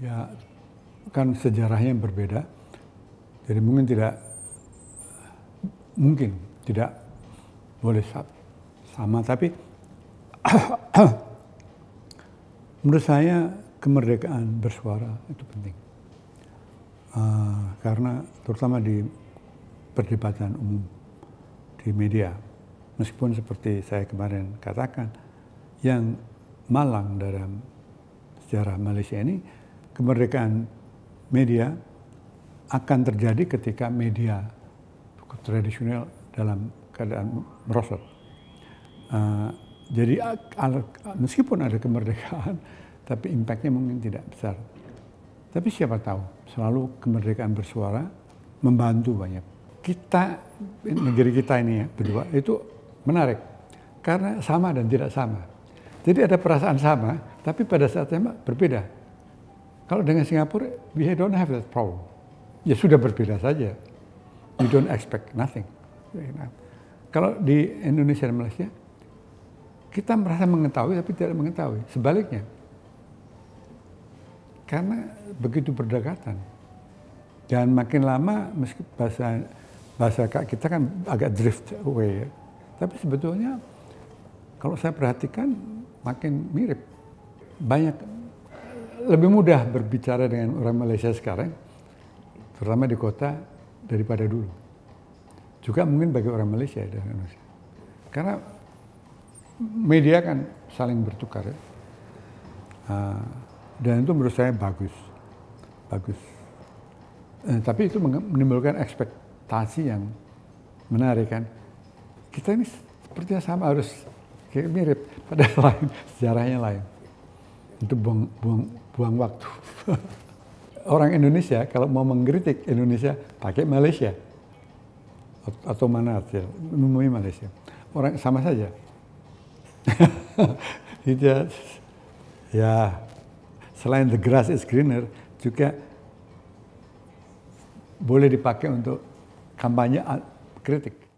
ya kan sejarahnya yang berbeda. Jadi mungkin tidak mungkin tidak boleh sama tapi menurut saya kemerdekaan bersuara itu penting. Uh, karena terutama di perdebatan umum di media. Meskipun seperti saya kemarin katakan, yang malang dalam sejarah Malaysia ini kemerdekaan media akan terjadi ketika media tradisional dalam keadaan merosot. Uh, jadi meskipun ada kemerdekaan, tapi impactnya mungkin tidak besar. Tapi siapa tahu, selalu kemerdekaan bersuara membantu banyak. Kita, negeri kita ini ya, berdua, itu menarik. Karena sama dan tidak sama. Jadi ada perasaan sama, tapi pada saatnya berbeda. Kalau dengan Singapura, we don't have that problem. Ya sudah berbeda saja. You don't expect nothing. Kalau di Indonesia dan Malaysia, kita merasa mengetahui tapi tidak mengetahui. Sebaliknya, karena begitu berdekatan dan makin lama meski bahasa bahasa kita kan agak drift away ya. Tapi sebetulnya kalau saya perhatikan makin mirip banyak lebih mudah berbicara dengan orang Malaysia sekarang, terutama di kota daripada dulu. Juga mungkin bagi orang Malaysia dan Indonesia. Karena media kan saling bertukar ya. Uh, dan itu menurut saya bagus. Bagus. Uh, tapi itu menimbulkan ekspektasi yang menarik kan. Kita ini sepertinya sama harus kayak mirip, pada lain, sejarahnya lain. Itu buang, buang, buang waktu. Orang Indonesia kalau mau mengkritik Indonesia pakai Malaysia atau mana ya, menemui Malaysia. Orang sama saja. ya ya selain the grass is greener juga boleh dipakai untuk kampanye kritik.